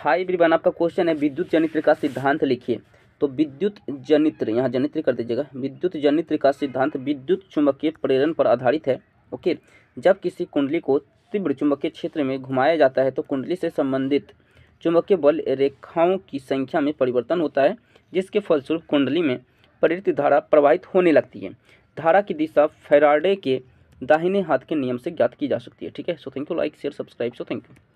high everyone आपका question है विद्युत जनित्र का सिद्धांत लिखिए तो विद्युत जनित्र यहाँ जनित्र कर दीजिएगा विद्युत जनित्र का सिद्धांत विद्युत चुंबकीय प्रेरण पर आधारित है ओके जब किसी कुंडली को तीव्र चुंबकीय क्षेत्र में घुमाया जाता है तो कुंडली से संबंधित चुंबकीय बल रेखाओं की संख्या में परिवर्तन होता है जिसके फलस्वरूप कुंडली में प्रेरित धारा प्रवाहित होने लगती है धारा की दिशा फेराडे के दाहिने हाथ के नियम से ज्ञात की जा सकती है ठीक है so thank you like share subscribe so thank you